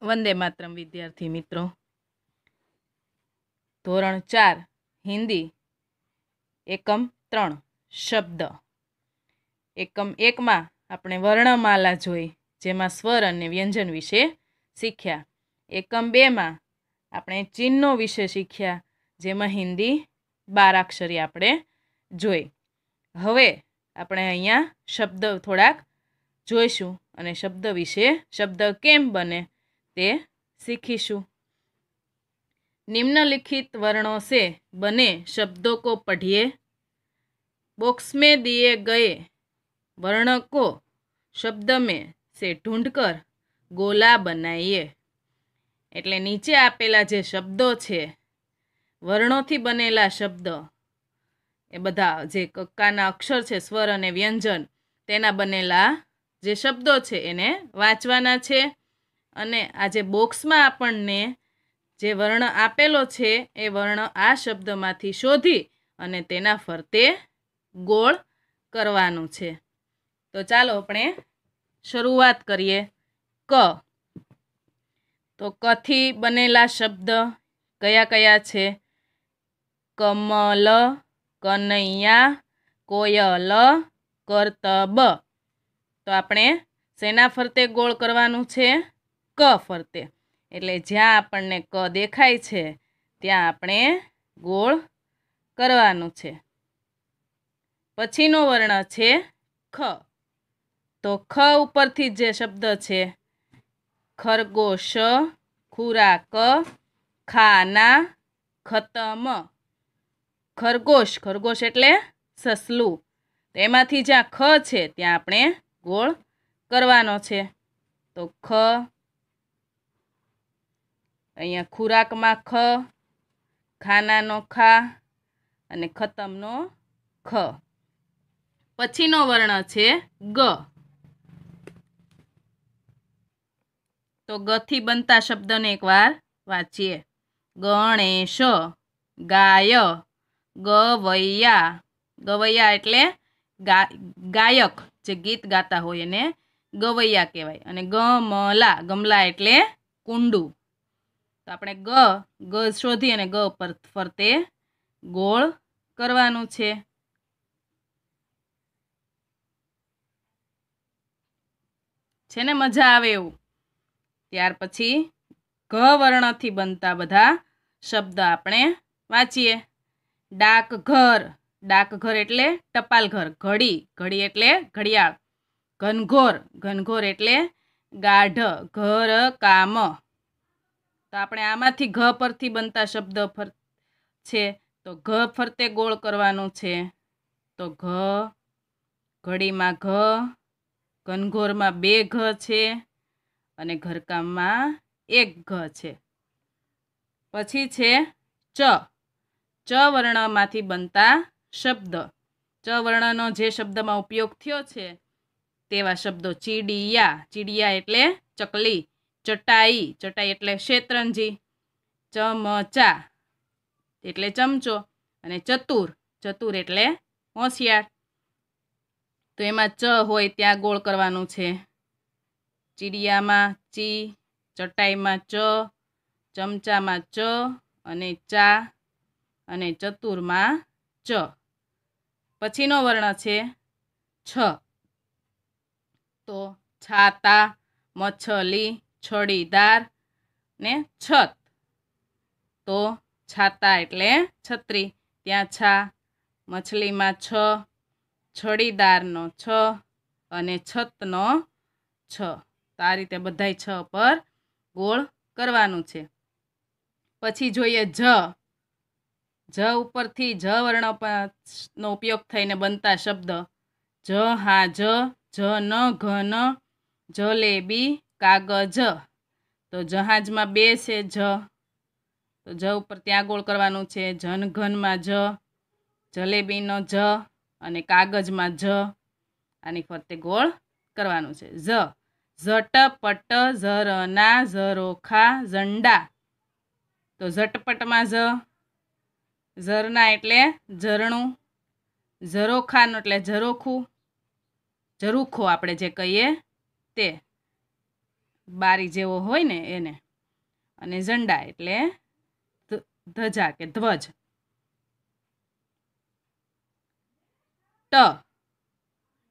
વંદે માત્રમ વિદ્યાર્થી મિત્રો ધોરણ ચાર હિન્દી એકમ ત્રણ શબ્દ એકમ એકમાં આપણે વર્ણમાલા જોઈ જેમાં સ્વર અને વ્યંજન વિશે શીખ્યા એકમ બેમાં આપણે ચિહ્નો વિશે શીખ્યા જેમાં હિન્દી બારાક્ષરી આપણે જોઈ હવે આપણે અહીંયા શબ્દ થોડાક જોઈશું અને શબ્દ વિશે શબ્દ કેમ બને તે શીખીશું નિમ્નલિખિત વર્ણો સે બને શબ્દો કો પઢીએ બોક્સ મેં દિએ ગયે વર્ણ કો શબ્દ મેં સે ઢૂંઢકર ગોલા બનાવીએ એટલે નીચે આપેલા જે શબ્દો છે વર્ણોથી બનેલા શબ્દ એ બધા જે કક્કાના અક્ષર છે સ્વર અને વ્યંજન તેના બનેલા જે શબ્દો છે એને વાંચવાના છે અને આજે બોક્સમાં આપણને જે વર્ણ આપેલો છે એ વર્ણ આ શબ્દમાંથી શોધી અને તેના ફરતે ગોળ કરવાનું છે તો ચાલો આપણે શરૂઆત કરીએ ક તો કથી બનેલા શબ્દ કયા કયા છે કમલ કનૈયા કોયલ કરતબ તો આપણે શેના ફરતે ગોળ કરવાનું છે ક ફરતે એટલે જ્યાં આપણને ક દેખાય છે ત્યાં આપણે ગોળ કરવાનું છે પછીનું વર્ણ છે ખ તો ખ ઉપરથી જે શબ્દ છે ખરગોશ ખુરાક ખાના ખતમ ખરગોશ ખરગોશ એટલે સસલું એમાંથી જ્યાં ખ છે ત્યાં આપણે ગોળ કરવાનો છે તો ખ અહીંયા ખોરાકમાં ખ ખાનાનો ખા અને ખતમનો ખ પછીનો વર્ણ છે ગ તો ગથી બનતા શબ્દને એકવાર વાંચીએ ગણેશ ગાય ગવૈયા ગવૈયા એટલે ગાયક જે ગીત ગાતા હોય એને ગવૈયા કહેવાય અને ગમલા ગમલા એટલે કુંડું તો આપણે ગ ગ શોધી અને ગ પર ફરતે ગોળ કરવાનું છે છે ને મજા આવે એવું ત્યાર પછી ઘ વર્ણથી બનતા બધા શબ્દ આપણે વાંચીએ ડાકઘર ડાકઘર એટલે ટપાલ ઘર ઘડી ઘડી એટલે ઘડિયાળ ઘનઘોર ઘનઘોર એટલે ગાઢ ઘર કામ તો આપણે આમાંથી ઘ પરથી બનતા શબ્દ ફર છે તો ઘ ફરતે ગોળ કરવાનું છે તો ઘ ઘડીમાં ઘ ઘનઘોરમાં બે ઘ છે અને ઘરકામમાં એક ઘ છે પછી છે ચ ચ વર્ણમાંથી બનતા શબ્દ ચ વર્ણનો જે શબ્દમાં ઉપયોગ થયો છે તેવા શબ્દો ચીડિયા ચીડિયા એટલે ચકલી ચટાઈ ચટાઈ એટલે શેતરંજી ચમચા એટલે ચમચો અને ચતુર ચતુર એટલે હોશિયાર તો એમાં ચ હોય ત્યાં ગોળ કરવાનું છે ચીડિયામાં ચી ચટાઈમાં ચ ચમચામાં ચ અને ચા અને ચતુરમાં ચ પછીનો વર્ણ છે છ તો છાતા મચ્છલી છડીદાર ને છત તો છાતા એટલે છત્રી ત્યાં છા મછલીમાં છ છડીદારનો છ અને છતનો છ તો આ રીતે બધાય છ પર ગોળ કરવાનું છે પછી જોઈએ જ જ ઉપરથી જ વર્ણ નો ઉપયોગ થઈને બનતા શબ્દ જ હા જ જ ન ઘન જલેબી કાગજ તો જહાજમાં બે છે જ તો જ ઉપર ત્યાં ગોળ કરવાનું છે જનઘનમાં જ જલેબીનો જ અને કાગજમાં જ આની ફરતે ગોળ કરવાનું છે જ ઝટપટ ઝરના ઝરોખા ઝંડા તો ઝટપટમાં જ ઝરના એટલે ઝરણું ઝરોખાનું એટલે ઝરોખું ઝરૂખો આપણે જે કહીએ તે બારી જેવો હોય ને એને અને ઝંડા એટલે ધજા કે ધ્વજ ટ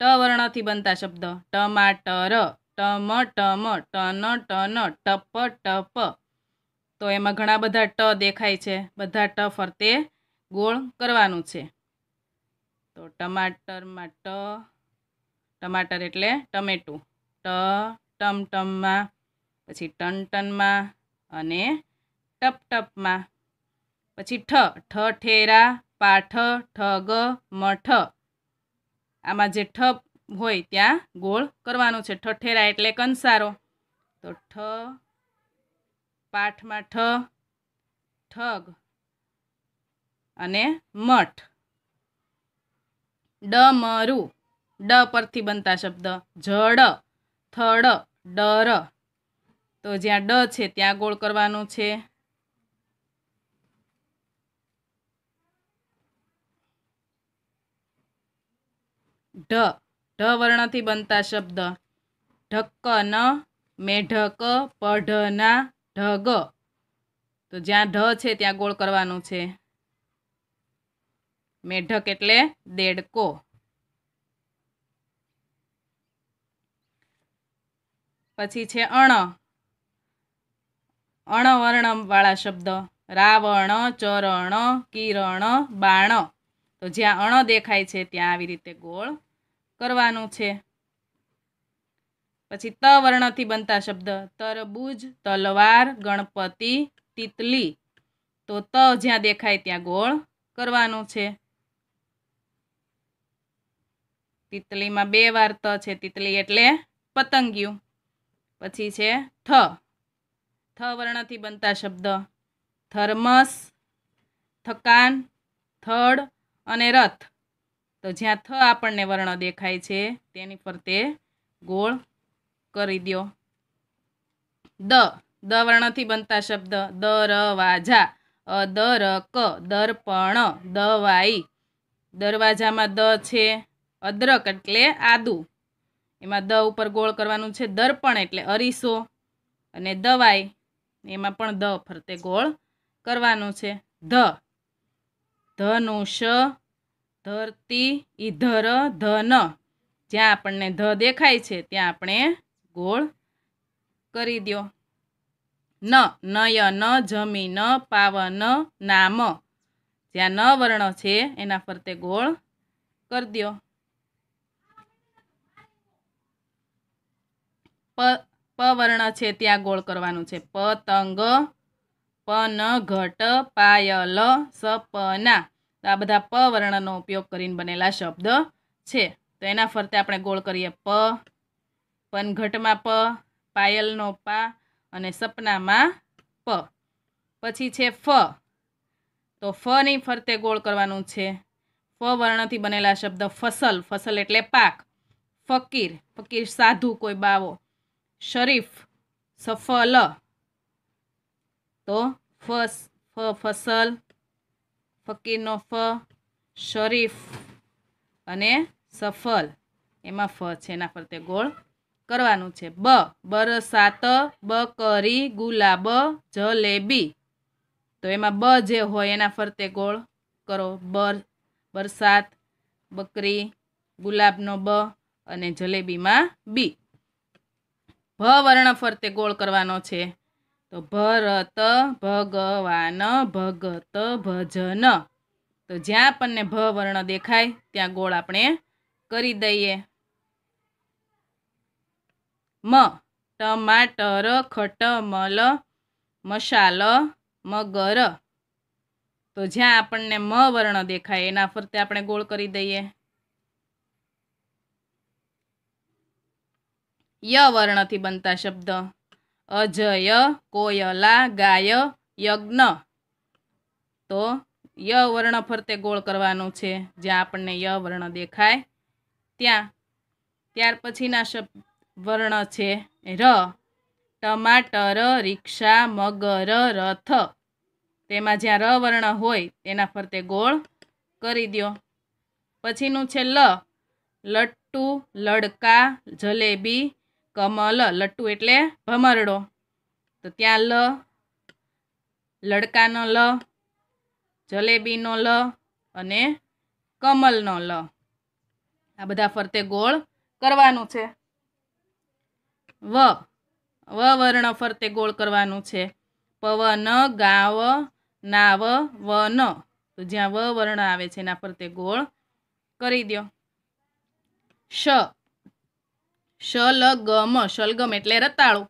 ટ વર્ણથી બનતા શબ્દ ટમાટર ટમ ટમ ટન ટન ટપ ટપ તો એમાં ઘણા બધા ટ દેખાય છે બધા ટ ફરતે ગોળ કરવાનું છે તો ટમાટરમાં ટ ટમાટર એટલે ટમેટું ટ ટમ ટમમાં પછી ટન ટનમાં અને ટપ ટપમાં પછી ઠ ઠ ઠેરા પાઠ ઠગ મઠ આમાં જે ઠપ હોય ત્યાં ગોળ કરવાનું છે ઠઠેરા એટલે કંસારો તો ઠ પાઠમાં ઠ ઠગ અને મઠ ડ ડમરુ ડ પરથી બનતા શબ્દ જડ થડ ડર તો જ્યાં ડ છે ત્યાં ગોળ કરવાનું છે ઢ ઢ વર્ણથી બનતા શબ્દ ઢક્કન મેઢક પઢના ઢગ તો જ્યાં ઢ છે ત્યાં ગોળ કરવાનું છે મેઢક એટલે દેડકો પછી છે અણ અણવર્ણવાળા શબ્દ રાવણ ચરણ કિરણ બાણ તો જ્યાં અણ દેખાય છે ત્યાં આવી રીતે ગોળ કરવાનું છે પછી ત વર્ણથી બનતા શબ્દ તરબૂજ તલવાર ગણપતિ તિતલી તો ત જ્યાં દેખાય ત્યાં ગોળ કરવાનું છે તિતલીમાં બે વાર ત છે તિતલી એટલે પતંગિયું પછી છે થ થ વર્ણથી બનતા શબ્દ થર્મસ થકાન થડ અને રથ તો જ્યાં થ આપણને વર્ણ દેખાય છે તેની ફરતે ગોળ કરી દો દ દ વર્ણથી બનતા શબ્દ દરવાજા ર ક દર્પણ દવાઈ દરવાજામાં દ છે અદરક એટલે આદું એમાં દ ઉપર ગોળ કરવાનું છે દર્પણ એટલે અરીસો અને દવાઈ એમાં પણ દ ફરતે ગોળ કરવાનું છે ધ ધનું શ ધરતી ઈધર ધર ધન જ્યાં આપણને ધ દેખાય છે ત્યાં આપણે ગોળ કરી દો ન નયન જમીન પાવન નામ જ્યાં ન વર્ણ છે એના ફરતે ગોળ કરી દો પ વર્ણ છે ત્યાં ગોળ કરવાનું છે પતંગ પન ઘટ પાયલ સપના તો આ બધા પ વર્ણનો ઉપયોગ કરીને બનેલા શબ્દ છે તો એના ફરતે આપણે ગોળ કરીએ પ પનઘટમાં પ પાયલનો પા અને સપનામાં પ પછી છે ફ તો ફની ફરતે ગોળ કરવાનું છે ફ વર્ણથી બનેલા શબ્દ ફસલ ફસલ એટલે પાક ફકીર ફકીર સાધુ કોઈ બાવો શરીફ સફલ તો ફસ ફ ફસલ ફકીરનો ફ શરીફ અને સફલ એમાં ફ છે એના ફરતે ગોળ કરવાનું છે બ બરસાત બકરી ગુલાબ જલેબી તો એમાં બ જે હોય એના ફરતે ગોળ કરો બર બરસાત બકરી ગુલાબનો બ અને જલેબીમાં બી ભ વર્ણ ફરતે ગોળ કરવાનો છે તો ભરત ભગવાન ભગત ભજન તો જ્યાં આપણને ભ વર્ણ દેખાય ત્યાં ગોળ આપણે કરી દઈએ મ ટમાટર ખટમલ મસાલ મગર તો જ્યાં આપણને મ વર્ણ દેખાય એના ફરતે આપણે ગોળ કરી દઈએ ય વર્ણથી બનતા શબ્દ અજય કોયલા ગાય યજ્ઞ તો ય વર્ણ ફરતે ગોળ કરવાનું છે જ્યાં આપણને ય વર્ણ દેખાય ત્યાં ત્યાર પછીના શબ્દ વર્ણ છે ર ટમાટર રિક્ષા મગર રથ તેમાં જ્યાં ર વર્ણ હોય તેના ફરતે ગોળ કરી દો પછીનું છે લ લટ્ટુ લડકા જલેબી કમલ લટ્ટુ એટલે ભમરડો તો ત્યાં લ લડકાનો લ જલેબીનો લ અને કમલનો લ આ બધા ફરતે ગોળ કરવાનું છે વ વ વર્ણ ફરતે ગોળ કરવાનું છે પવન ગાવ નાવ વન તો જ્યાં વ વર્ણ આવે છે એના ફરતે ગોળ કરી દો શ શલગમ શલગમ એટલે રતાળું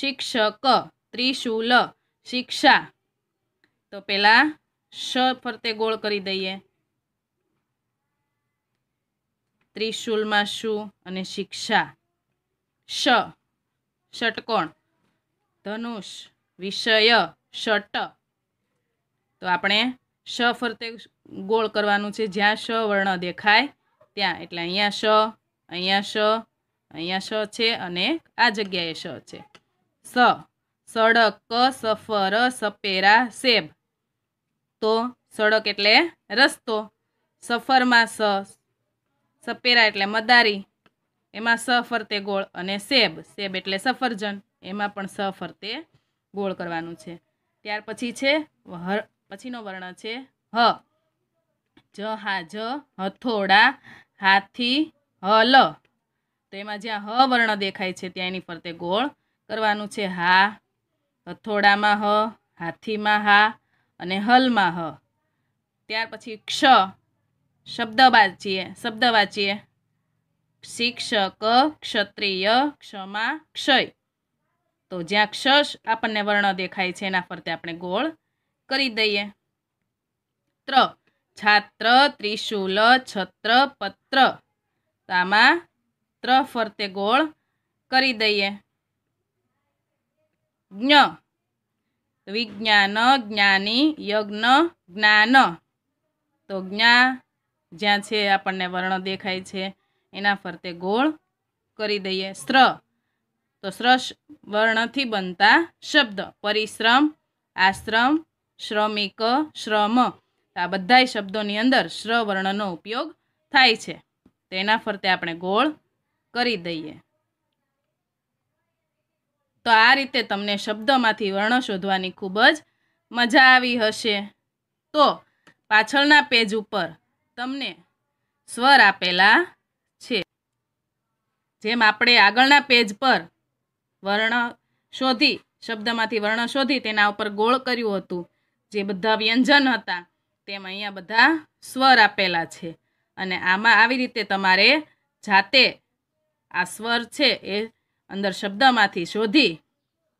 શિક્ષક ત્રિશુલ શિક્ષા તો પેલા શ ફરતે ગોળ કરી દઈએ ત્રિશુલમાં શું અને શિક્ષા શ ષટકોણ ધનુષ વિષય ષટ તો આપણે શ ફરતે ગોળ કરવાનું છે જ્યાં શ વર્ણ દેખાય ત્યાં એટલે અહીંયા શ અહીંયા શ અહીંયા શ છે અને આ જગ્યાએ શ છે સ સડક સફર સપેરા સેબ તો સડક એટલે રસ્તો સફરમાં સ સપેરા એટલે મદારી એમાં સ ફરતે ગોળ અને સેબ સેબ એટલે સફરજન એમાં પણ સ ફરતે ગોળ કરવાનું છે ત્યાર પછી છે હર પછીનો વર્ણ છે હ જ હા જ હથોડા હાથી હ લ તો એમાં જ્યાં હ વર્ણ દેખાય છે ત્યાં એની ફરતે ગોળ કરવાનું છે હા હથોડામાં હ હાથીમાં હા અને હલમાં હ ત્યાર પછી ક્ષ શબ્દ વાંચીએ શબ્દ વાંચીએ શિક્ષક ક્ષત્રિય ક્ષમા ક્ષય તો જ્યાં ક્ષ આપણને વર્ણ દેખાય છે એના ફરતે આપણે ગોળ કરી દઈએ ત્ર છાત્ર ત્રિશુલ છત્ર પત્ર તો આમાં ત્ર ફરતે ગોળ કરી દઈએ જ્ઞ વિજ્ઞાન જ્ઞાની યજ્ઞ જ્ઞાન તો જ્ઞા જ્યાં છે આપણને વર્ણ દેખાય છે એના ફરતે ગોળ કરી દઈએ સ્ત્ર તો સ્રસ વર્ણથી બનતા શબ્દ પરિશ્રમ આશ્રમ શ્રમિક શ્રમ આ બધા શબ્દોની અંદર શ્ર વર્ણનો ઉપયોગ થાય છે તેના ફરતે આપણે ગોળ કરી દઈએ તો આ રીતે તમને શબ્દમાંથી વર્ણ શોધવાની ખૂબ જ મજા આવી હશે તો પાછળના પેજ ઉપર તમને સ્વર આપેલા છે જેમ આપણે આગળના પેજ પર વર્ણ શોધી શબ્દમાંથી વર્ણ શોધી તેના ઉપર ગોળ કર્યું હતું જે બધા વ્યંજન હતા તેમ અહીંયા બધા સ્વર આપેલા છે અને આમાં આવી રીતે તમારે જાતે આ સ્વર છે એ અંદર શબ્દમાંથી શોધી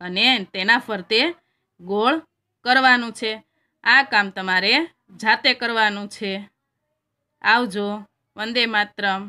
અને તેના ફરતે ગોળ કરવાનું છે આ કામ તમારે જાતે કરવાનું છે આવજો વંદે માતરમ